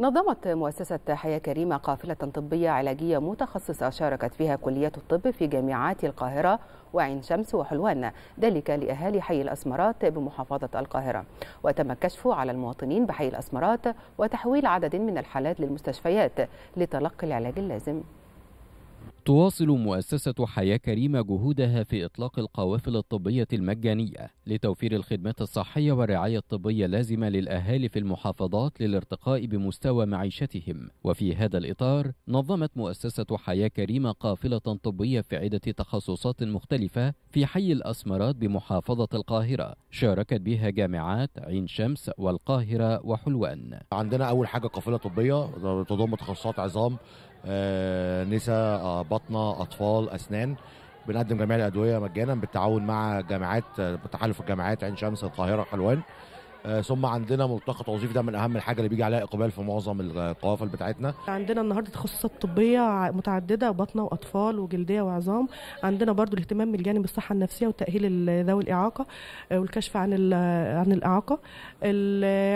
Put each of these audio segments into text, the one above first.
نظمت مؤسسة حياة كريمة قافلة طبية علاجية متخصصة شاركت فيها كلية الطب في جامعات القاهرة وعين شمس وحلوان ذلك لأهالي حي الأسمرات بمحافظة القاهرة وتم الكشف على المواطنين بحي الأسمرات وتحويل عدد من الحالات للمستشفيات لتلقي العلاج اللازم تواصل مؤسسة حياة كريمة جهودها في إطلاق القوافل الطبية المجانية لتوفير الخدمات الصحية والرعاية الطبية اللازمة للأهالي في المحافظات للارتقاء بمستوى معيشتهم وفي هذا الإطار نظمت مؤسسة حياة كريمة قافلة طبية في عدة تخصصات مختلفة في حي الأسمرات بمحافظة القاهرة شاركت بها جامعات عين شمس والقاهرة وحلوان عندنا أول حاجة قافلة طبية تضم تخصصات عظام آه، نساء آه، بطنه اطفال اسنان بنقدم جميع الادويه مجانا بالتعاون مع جامعات تحالف الجامعات عين شمس القاهره حلوان آه، ثم عندنا ملتقى توظيف ده من اهم الحاجه اللي بيجي عليها اقبال في معظم القوافل بتاعتنا عندنا النهارده تخصصات طبيه متعدده باطنه واطفال وجلديه وعظام عندنا برضو الاهتمام بالجانب الصحه النفسيه وتاهيل ذوي الاعاقه آه، والكشف عن عن الاعاقه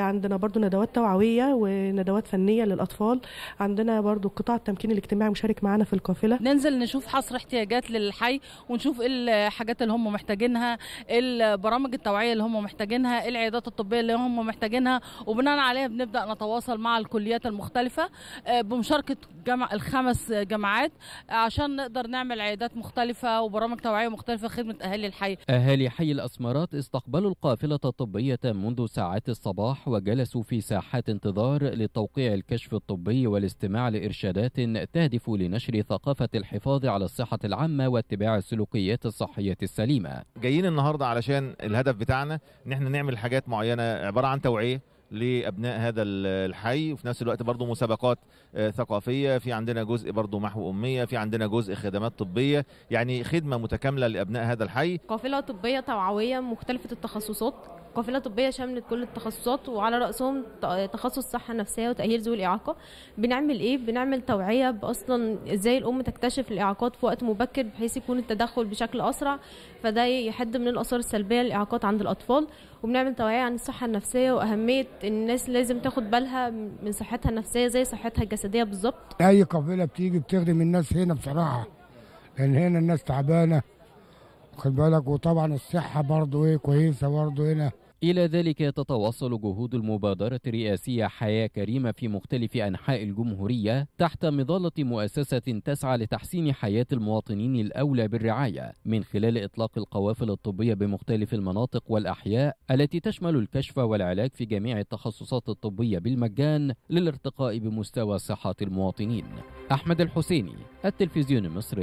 عندنا برضو ندوات توعويه وندوات فنيه للاطفال عندنا برضو قطاع التمكين الاجتماعي مشارك معانا في القافله ننزل نشوف حصر احتياجات للحي ونشوف ايه الحاجات اللي هم محتاجينها البرامج التوعيه اللي هم محتاجينها العيادات الطبيه الطبيه اللي هم محتاجينها وبناء عليها بنبدا نتواصل مع الكليات المختلفه آه، بمشاركه جمع الخمس جامعات آه، عشان نقدر نعمل عيادات مختلفه وبرامج توعيه مختلفه خدمه اهالي الحي. اهالي حي الاسمرات استقبلوا القافله الطبيه منذ ساعات الصباح وجلسوا في ساحات انتظار لتوقيع الكشف الطبي والاستماع لارشادات تهدف لنشر ثقافه الحفاظ على الصحه العامه واتباع السلوكيات الصحيه السليمه. جايين النهارده علشان الهدف بتاعنا ان احنا نعمل حاجات معينه عباره عن توعيه لابناء هذا الحي وفي نفس الوقت برضه مسابقات آه، ثقافيه في عندنا جزء برضه محو اميه في عندنا جزء خدمات طبيه يعني خدمه متكامله لابناء هذا الحي قافله طبيه توعويه مختلفه التخصصات قافله طبيه شملت كل التخصصات وعلى راسهم تخصص صحه نفسيه وتاهيل ذوي الاعاقه بنعمل ايه بنعمل توعيه باصلا ازاي الام تكتشف الاعاقات في وقت مبكر بحيث يكون التدخل بشكل اسرع فده يحد من الاثار السلبيه للاعاقات عند الاطفال وبنعمل توعيه عن الصحه النفسيه واهميه الناس لازم تاخد بالها من صحتها النفسيه زي صحتها الجسديه بالظبط اي قافله بتيجي بتخدم الناس هنا بصراحه لان هنا الناس تعبانه خد بالك وطبعا الصحه برضو ايه كويسه برضو هنا إلى ذلك تتواصل جهود المبادرة الرئاسية حياة كريمة في مختلف أنحاء الجمهورية تحت مظلة مؤسسة تسعى لتحسين حياة المواطنين الأولى بالرعاية من خلال إطلاق القوافل الطبية بمختلف المناطق والأحياء التي تشمل الكشف والعلاج في جميع التخصصات الطبية بالمجان للارتقاء بمستوى صحة المواطنين أحمد الحسيني التلفزيون المصري